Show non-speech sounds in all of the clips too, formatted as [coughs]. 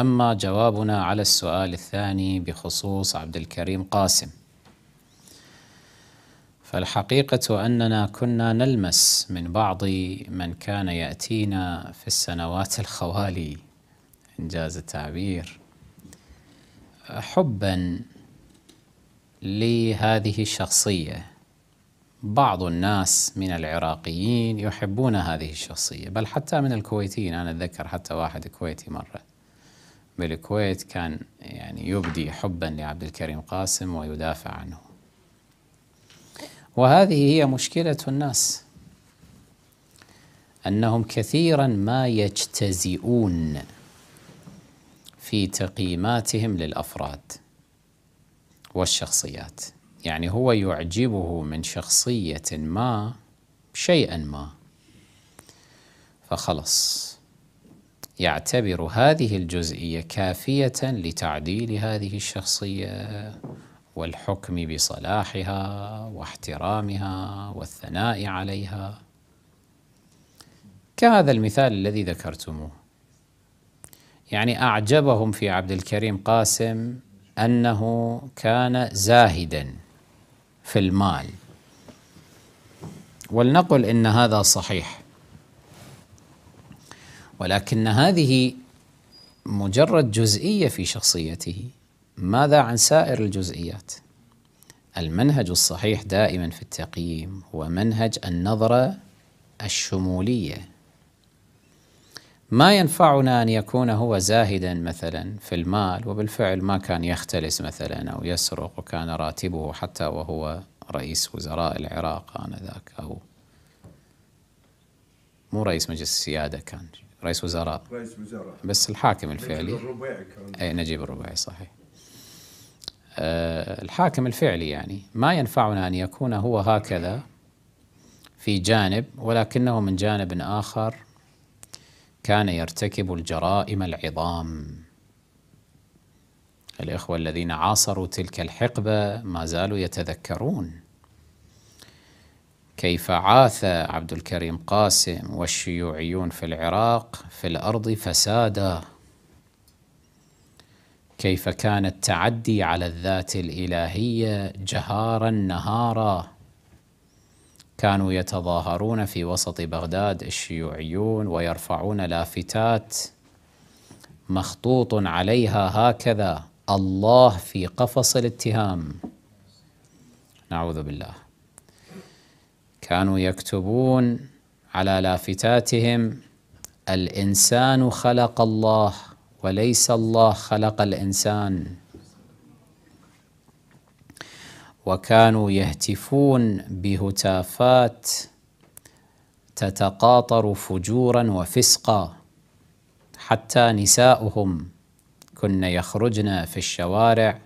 أما جوابنا على السؤال الثاني بخصوص عبد الكريم قاسم فالحقيقة أننا كنا نلمس من بعض من كان يأتينا في السنوات الخوالي إنجاز التعبير حبا لهذه الشخصية بعض الناس من العراقيين يحبون هذه الشخصية بل حتى من الكويتيين أنا أتذكر حتى واحد كويتي مرة بالكويت كان يعني يبدي حبا لعبد الكريم قاسم ويدافع عنه وهذه هي مشكلة الناس أنهم كثيرا ما يجتزئون في تقييماتهم للأفراد والشخصيات يعني هو يعجبه من شخصية ما شيئا ما فخلص يعتبر هذه الجزئية كافية لتعديل هذه الشخصية والحكم بصلاحها واحترامها والثناء عليها كهذا المثال الذي ذكرتموه يعني أعجبهم في عبد الكريم قاسم أنه كان زاهدا في المال ولنقل إن هذا صحيح ولكن هذه مجرد جزئيه في شخصيته ماذا عن سائر الجزئيات المنهج الصحيح دائما في التقييم هو منهج النظره الشموليه ما ينفعنا ان يكون هو زاهدا مثلا في المال وبالفعل ما كان يختلس مثلا او يسرق وكان راتبه حتى وهو رئيس وزراء العراق انذاك او مو رئيس مجلس السياده كان رئيس وزراء رئيس وزراء بس الحاكم الفعلي إيه، نجيب الرباعي اي نجيب الرباعي صحيح آه، الحاكم الفعلي يعني ما ينفعنا أن يكون هو هكذا في جانب ولكنه من جانب آخر كان يرتكب الجرائم العظام الإخوة الذين عاصروا تلك الحقبة ما زالوا يتذكرون كيف عاث عبد الكريم قاسم والشيوعيون في العراق في الارض فسادا كيف كان التعدي على الذات الالهيه جهارا نهارا كانوا يتظاهرون في وسط بغداد الشيوعيون ويرفعون لافتات مخطوط عليها هكذا الله في قفص الاتهام نعوذ بالله كانوا يكتبون على لافتاتهم الانسان خلق الله وليس الله خلق الانسان وكانوا يهتفون بهتافات تتقاطر فجورا وفسقا حتى نساؤهم كن يخرجن في الشوارع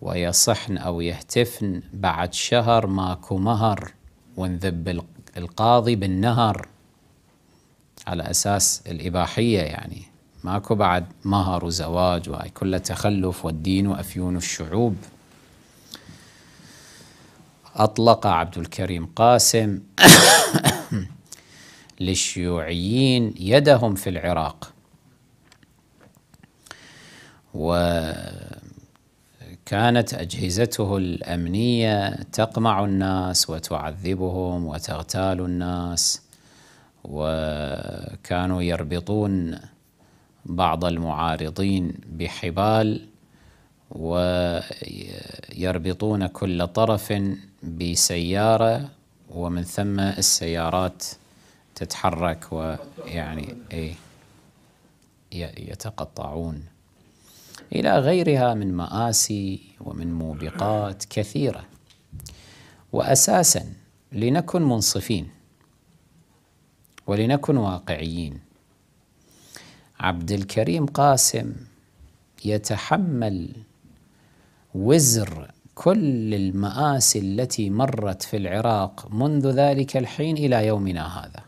ويصحن او يهتفن بعد شهر ماكو مهر ونذب القاضي بالنهر على أساس الإباحية يعني ماكو بعد مهر وزواج وهاي كلها تخلف والدين وأفيون الشعوب أطلق عبد الكريم قاسم [coughs] للشيوعيين يدهم في العراق و كانت أجهزته الأمنية تقمع الناس وتعذبهم وتغتال الناس وكانوا يربطون بعض المعارضين بحبال ويربطون كل طرف بسيارة ومن ثم السيارات تتحرك ويعني اي يتقطعون إلى غيرها من مآسي ومن موبقات كثيرة وأساسا لنكن منصفين ولنكن واقعيين عبد الكريم قاسم يتحمل وزر كل المآسي التي مرت في العراق منذ ذلك الحين إلى يومنا هذا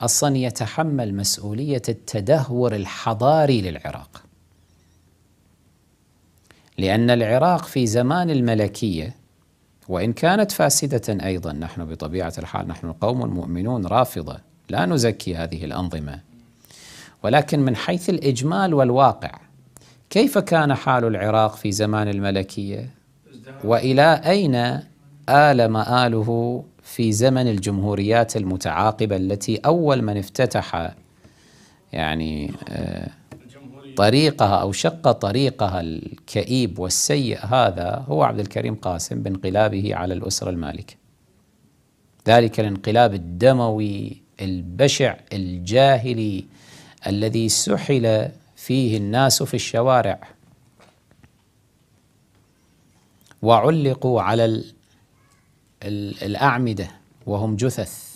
أصلا يتحمل مسؤولية التدهور الحضاري للعراق لأن العراق في زمان الملكية وإن كانت فاسدة أيضا نحن بطبيعة الحال نحن قوم مؤمنون رافضة لا نزكي هذه الأنظمة ولكن من حيث الإجمال والواقع كيف كان حال العراق في زمان الملكية وإلى أين آل مآله في زمن الجمهوريات المتعاقبة التي أول من افتتح يعني آه طريقها أو شق طريقها الكئيب والسيء هذا هو عبد الكريم قاسم بانقلابه على الأسرة المالكة ذلك الانقلاب الدموي البشع الجاهلي الذي سحل فيه الناس في الشوارع وعلقوا على الأعمدة وهم جثث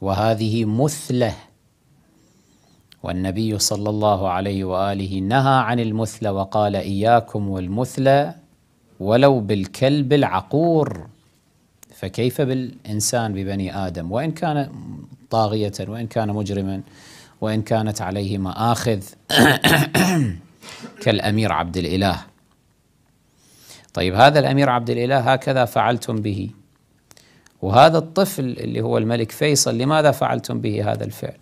وهذه مثله والنبي صلى الله عليه واله نهى عن المثل وقال اياكم والمثل ولو بالكلب العقور فكيف بالانسان ببني ادم وان كان طاغيه وان كان مجرما وان كانت عليه ماخذ [coughs] كالامير عبد الاله طيب هذا الامير عبد الاله هكذا فعلتم به وهذا الطفل اللي هو الملك فيصل لماذا فعلتم به هذا الفعل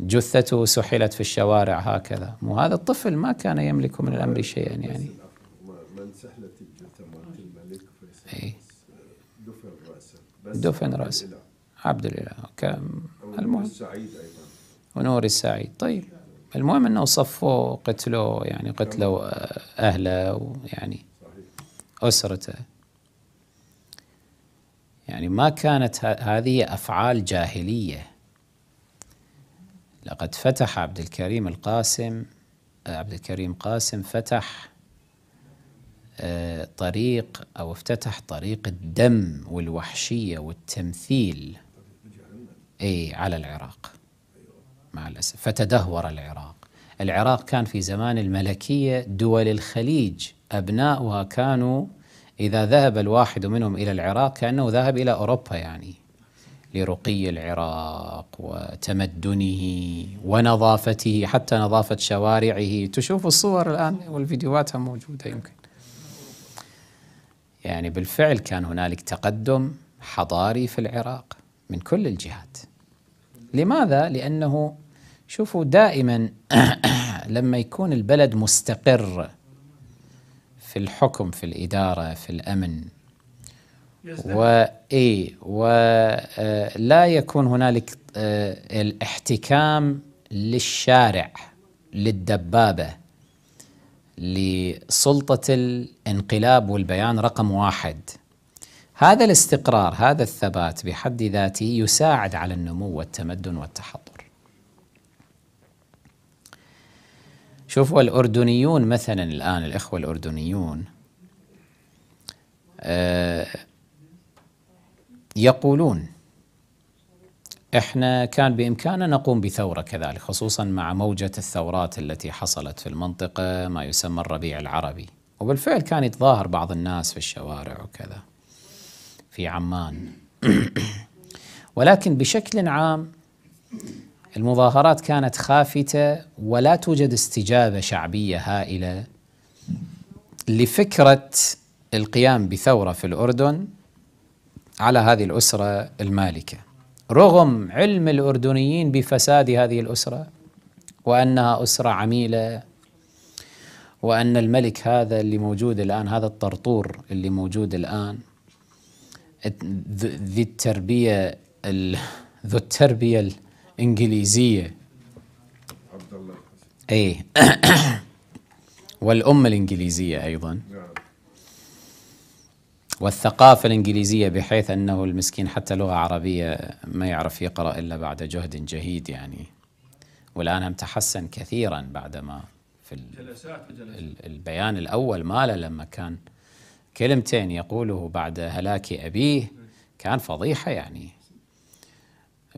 جثته سحلت في الشوارع هكذا مو هذا الطفل ما كان يملك من الأمر شيئا يعني من سحلت الجثة مالت الملك فيصل دفن رأسه دفن رأسه عبد الإله كم المهم السعيد أيضا ونور السعيد طيب المهم انه صفوه قتلوه يعني قتلوا اهله ويعني اسرته يعني ما كانت هذه افعال جاهليه لقد فتح عبد الكريم القاسم آه، عبد الكريم قاسم فتح آه، طريق أو افتتح طريق الدم والوحشية والتمثيل أي على العراق مع الأسف فتدهور العراق العراق كان في زمان الملكية دول الخليج أبناؤها كانوا إذا ذهب الواحد منهم إلى العراق كأنه ذهب إلى أوروبا يعني لرقي العراق وتمدنه ونظافته حتى نظافة شوارعه تشوف الصور الآن والفيديوهات موجودة يمكن يعني بالفعل كان هنالك تقدم حضاري في العراق من كل الجهات لماذا؟ لأنه شوفوا دائما [clears throat] لما يكون البلد مستقر في الحكم في الإدارة في الأمن و اي ولا آه، يكون هنالك آه، الاحتكام للشارع للدبابه لسلطه الانقلاب والبيان رقم واحد هذا الاستقرار هذا الثبات بحد ذاته يساعد على النمو والتمدن والتحضر شوفوا الأردنيون مثلا الآن الإخوة الأردنيون آه، يقولون احنا كان بامكاننا نقوم بثوره كذلك خصوصا مع موجه الثورات التي حصلت في المنطقه ما يسمى الربيع العربي وبالفعل كان يتظاهر بعض الناس في الشوارع وكذا في عمان [clears throat] ولكن بشكل عام المظاهرات كانت خافته ولا توجد استجابه شعبيه هائله لفكره القيام بثوره في الاردن على هذه الأسرة المالكة رغم علم الأردنيين بفساد هذه الأسرة وأنها أسرة عميلة وأن الملك هذا اللي موجود الآن هذا الطرطور اللي موجود الآن ذي التربية [laughs] ذو التربية الإنجليزية عبد الله أي [coughs] والأم الإنجليزية أيضا والثقافة الإنجليزية بحيث أنه المسكين حتى لغة عربية ما يعرف يقرأ إلا بعد جهد جهيد يعني والآن هم تحسن كثيرا بعدما في جلسات البيان الأول ماله لما كان كلمتين يقوله بعد هلاك أبيه كان فضيحة يعني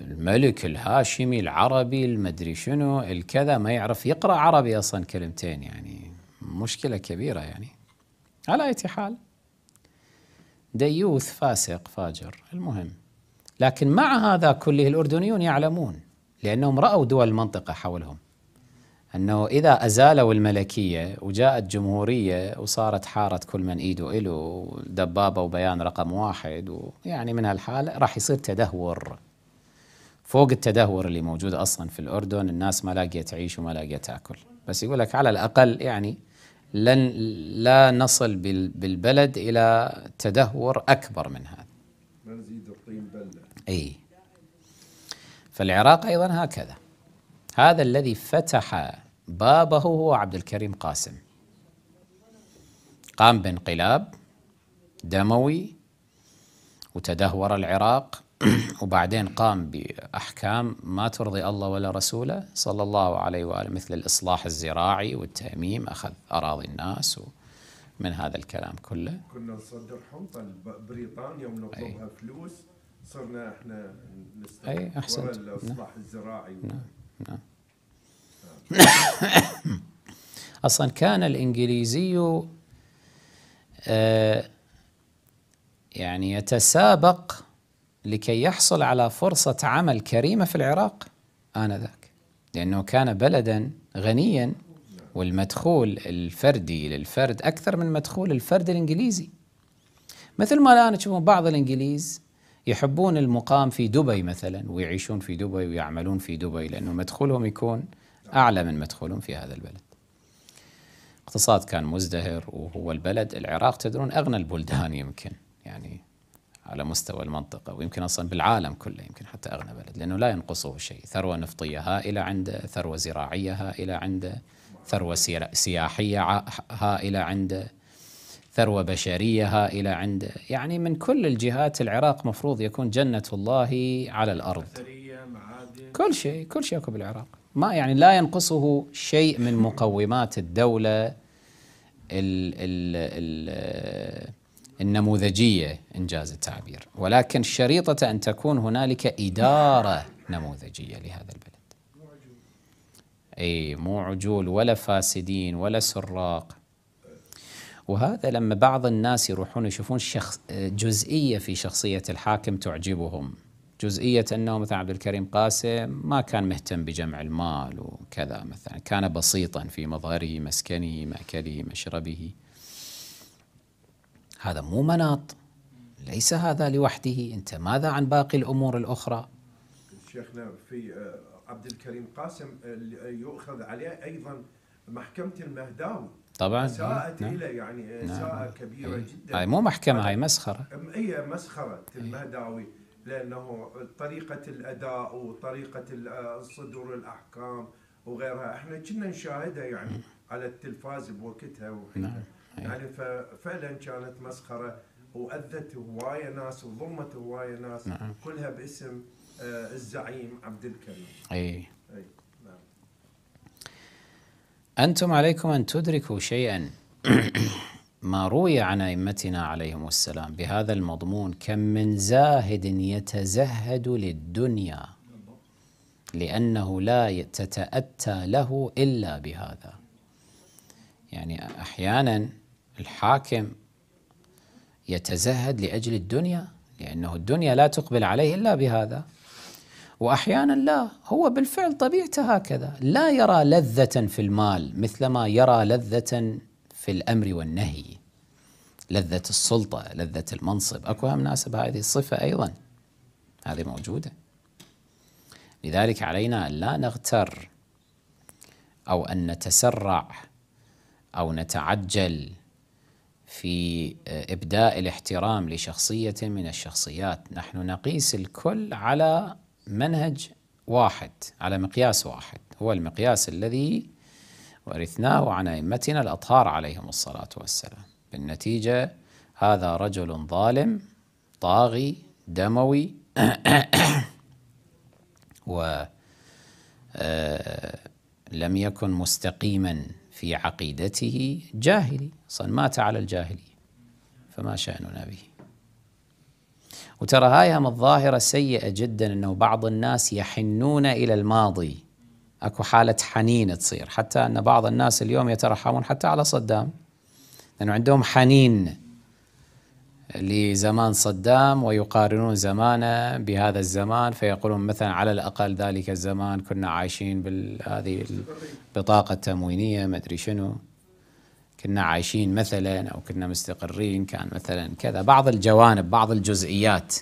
الملك الهاشمي العربي المدري شنو الكذا ما يعرف يقرأ عربي أصلا كلمتين يعني مشكلة كبيرة يعني على أي حال ديوث فاسق فاجر المهم لكن مع هذا كله الأردنيون يعلمون لأنهم رأوا دول المنطقة حولهم أنه إذا أزالوا الملكية وجاءت جمهورية وصارت حارة كل من إيده إله دبابة وبيان رقم واحد ويعني من هالحالة راح يصير تدهور فوق التدهور اللي موجود أصلا في الأردن الناس ما لاقية تعيش وما لاقية تأكل بس يقول لك على الأقل يعني لن لا نصل بالبلد إلى تدهور أكبر من هذا ما نزيد الطين بلة أي فالعراق أيضا هكذا هذا الذي فتح بابه هو عبد الكريم قاسم قام بانقلاب دموي وتدهور العراق [clears throat] وبعدين قام بأحكام ما ترضي الله ولا رسوله صلى الله عليه وآله مثل الإصلاح الزراعي والتأميم أخذ أراضي الناس من هذا الكلام كله كنا نصدر حنطة لبريطانيا ونطلبها فلوس صرنا احنا اي احسنت نعم. الاصلاح الزراعي نعم نعم [coughs] اصلا كان الانجليزي آه يعني يتسابق لكي يحصل على فرصة عمل كريمة في العراق آنذاك لأنه كان بلدا غنيا والمدخول الفردي للفرد أكثر من مدخول الفرد الإنجليزي مثل ما الآن تشوفون بعض الإنجليز يحبون المقام في دبي مثلا ويعيشون في دبي ويعملون في دبي لأنه مدخولهم يكون أعلى من مدخولهم في هذا البلد اقتصاد كان مزدهر وهو البلد العراق تدرون أغنى البلدان يمكن يعني على مستوى المنطقة ويمكن أصلا بالعالم كله يمكن حتى أغنى بلد لأنه لا ينقصه شيء ثروة نفطية هائلة عنده ثروة زراعية هائلة عنده ثروة سياحية هائلة عنده ثروة بشرية هائلة عنده يعني من كل الجهات العراق مفروض يكون جنة الله على الأرض كل شيء كل شيء يكون بالعراق ما يعني لا ينقصه شيء من مقومات الدولة ال ال ال النموذجيه ان جاز التعبير، ولكن شريطه ان تكون هنالك اداره نموذجيه لهذا البلد. اي مو عجول ولا فاسدين ولا سراق. وهذا لما بعض الناس يروحون يشوفون شخص جزئيه في شخصيه الحاكم تعجبهم. جزئية أنه مثلا عبد الكريم قاسم ما كان مهتم بجمع المال وكذا مثلا كان بسيطا في مظهره مسكنه مأكله مشربه هذا مو مناط ليس هذا لوحده أنت ماذا عن باقي الأمور الأخرى شيخنا في آه، عبد الكريم قاسم آه، آه، يؤخذ عليه أيضا محكمة المهداوي طبعا ساءت نعم. إلى يعني نعم. ساءة كبيرة أي. جدا هاي مو محكمة هاي مسخرة هي مسخرة المهداوي لأنه طريقة الأداء وطريقة صدور الأحكام وغيرها احنا كنا نشاهدها يعني نعم. على التلفاز بوقتها وحينها نعم. إيه. يعني ففعلا كانت مسخره واذت هوايه ناس وضمت هوايه ناس نعم. كلها باسم آه، الزعيم عبد الكريم اي اي نعم انتم عليكم ان تدركوا شيئا [clears throat] ما روي عن ائمتنا عليهم السلام بهذا المضمون كم من زاهد يتزهد للدنيا لانه لا تتاتى له الا بهذا يعني احيانا الحاكم يتزهد لاجل الدنيا لانه الدنيا لا تقبل عليه الا بهذا واحيانا لا هو بالفعل طبيعته هكذا لا يرى لذه في المال مثلما يرى لذه في الامر والنهي لذه السلطه لذه المنصب اكو هم ناس بهذه الصفه ايضا هذه موجوده لذلك علينا ان لا نغتر او ان نتسرع او نتعجل في آه، ابداء الاحترام لشخصيه من الشخصيات، نحن نقيس الكل على منهج واحد، على مقياس واحد، هو المقياس الذي ورثناه عن ائمتنا الاطهار عليهم الصلاه والسلام، بالنتيجه هذا رجل ظالم طاغي دموي و آه، لم يكن مستقيما في عقيدته جاهلي أصلا مات على الجاهلي فما شأننا به وترى هاي هم الظاهرة سيئة جدا أنه بعض الناس يحنون إلى الماضي أكو حالة حنين تصير حتى أن بعض الناس اليوم يترحمون حتى على صدام لأنه عندهم حنين لزمان صدام ويقارنون زمانه بهذا الزمان فيقولون مثلا على الأقل ذلك الزمان كنا عايشين بهذه البطاقة التموينية ما أدري شنو كنا عايشين مثلا أو كنا مستقرين كان مثلا كذا بعض الجوانب بعض الجزئيات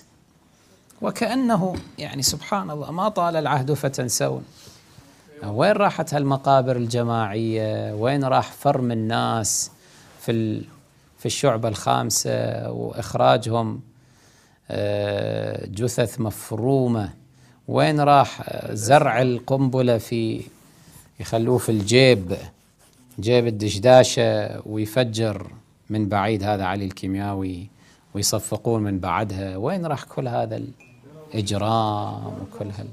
وكأنه يعني سبحان الله ما طال العهد فتنسون وين راحت هالمقابر الجماعية وين راح فرم الناس في في الشعبة الخامسة وإخراجهم آه، جثث مفرومة وين راح زرع القنبلة في يخلوه في الجيب جيب الدشداشة ويفجر من بعيد هذا علي الكيمياوي ويصفقون من بعدها وين راح كل هذا الإجرام وكل هال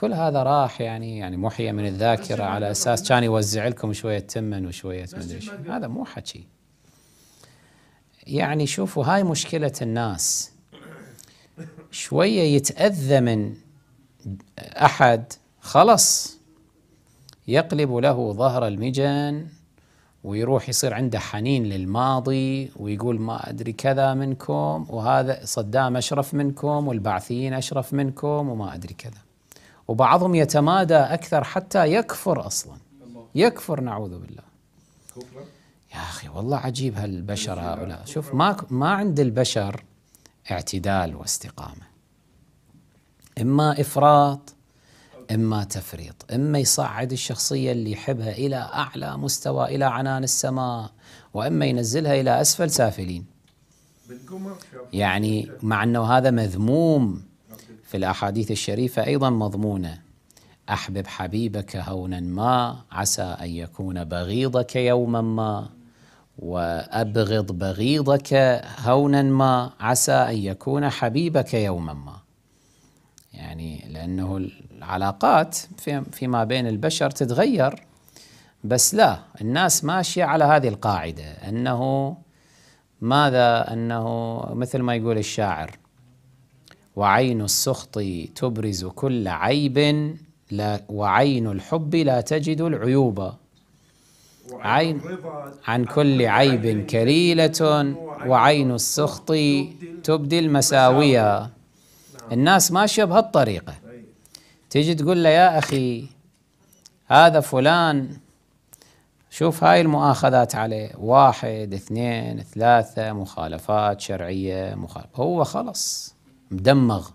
كل هذا راح يعني يعني محيا من الذاكرة على أساس كان يوزع لكم شوية تمن وشوية مدري هذا مو حكي يعني شوفوا هاي مشكلة الناس شوية يتأذى من أحد خلص يقلب له ظهر المجن ويروح يصير عنده حنين للماضي ويقول ما أدري كذا منكم وهذا صدام أشرف منكم والبعثيين أشرف منكم وما أدري كذا وبعضهم يتمادى أكثر حتى يكفر أصلا يكفر نعوذ بالله يا اخي والله عجيب هالبشر هؤلاء شوف ما ما عند البشر اعتدال واستقامه اما افراط اما تفريط اما يصعد الشخصيه اللي يحبها الى اعلى مستوى الى عنان السماء واما ينزلها الى اسفل سافلين يعني مع انه هذا مذموم في الاحاديث الشريفه ايضا مضمونه احبب حبيبك هونا ما عسى ان يكون بغيضك يوما ما وابغض بغيضك هونا ما عسى ان يكون حبيبك يوما ما. يعني لانه العلاقات فيما بين البشر تتغير بس لا الناس ماشيه على هذه القاعده انه ماذا انه مثل ما يقول الشاعر وعين السخط تبرز كل عيب لا وعين الحب لا تجد العيوب عين عن كل عيب كليلة وعين السخط تبدي المساوية الناس ماشية بهالطريقة تيجي تقول له يا أخي هذا فلان شوف هاي المؤاخذات عليه واحد اثنين ثلاثة مخالفات شرعية مخالفة هو خلص مدمغ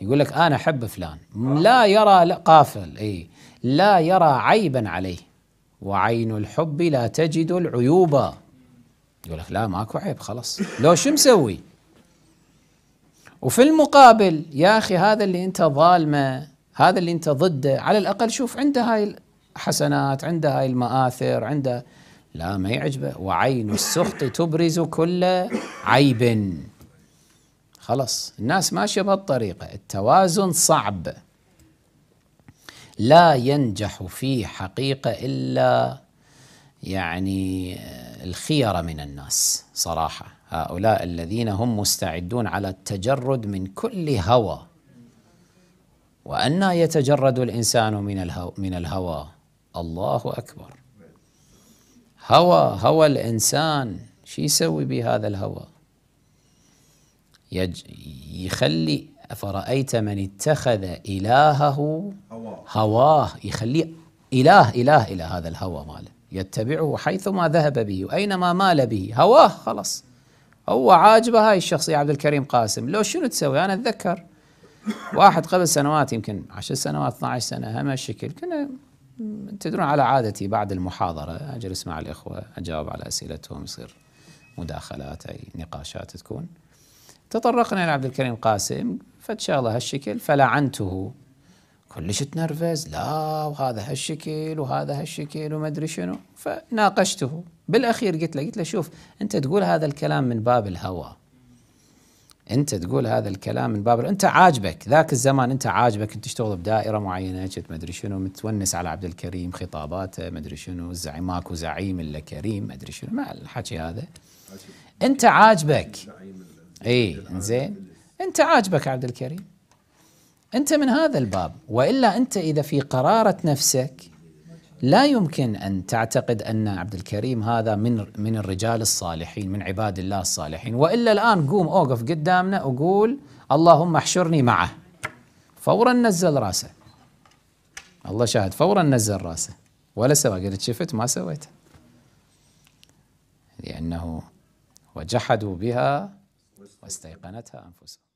يقول لك أنا أحب فلان لا يرى قافل اي لا يرى عيبا عليه وعين الحب لا تجد العيوب يقول لك لا ماكو عيب خلاص لو شو مسوي وفي المقابل يا أخي هذا اللي أنت ظالمه هذا اللي أنت ضده على الأقل شوف عنده هاي الحسنات عنده هاي المآثر عنده لا ما يعجبه وعين السخط تبرز كل عيب خلاص الناس ماشية بهالطريقة التوازن صعب لا ينجح في حقيقة إلا يعني الخيرة من الناس صراحة هؤلاء الذين هم مستعدون على التجرد من كل هوى وأن يتجرد الإنسان من الهوى, من الهوى الله أكبر هوى هوى الإنسان شو يسوي بهذا الهوى يخلي أفرأيت من اتخذ إلهه هواه يخليه إله إله إلى هذا الهوى ماله يتبعه حيثما ذهب به وأينما مال به هواه خلاص هو عاجبه هاي الشخصية عبد الكريم قاسم لو شنو تسوي أنا أتذكر واحد قبل سنوات يمكن عشر سنوات 12 سنة هم الشكل كنا تدرون على عادتي بعد المحاضرة أجلس مع الإخوة أجاوب على أسئلتهم يصير مداخلات أي نقاشات تكون تطرقنا الى عبد الكريم قاسم فاتشاء الله هالشكل فلعنته كلش تنرفز لا وهذا هالشكل وهذا هالشكل وما ادري شنو فناقشته بالاخير قلت له قلت له شوف انت تقول هذا الكلام من باب الهوى انت تقول هذا الكلام من باب انت عاجبك ذاك الزمان انت عاجبك كنت تشتغل بدائره معينه كنت ادري شنو متونس على عبد الكريم خطاباته ما ادري شنو الزعيم ماكو زعيم الا كريم ادري شنو مع الحكي هذا انت عاجبك اي زين انت عاجبك عبد الكريم انت من هذا الباب والا انت اذا في قراره نفسك لا يمكن ان تعتقد ان عبد الكريم هذا من من الرجال الصالحين من عباد الله الصالحين والا الان قوم اوقف قدامنا وقول اللهم احشرني معه فورا نزل راسه الله شاهد فورا نزل راسه ولا سوى قلت شفت ما سويته لانه وجحدوا بها استيقنتها انفسها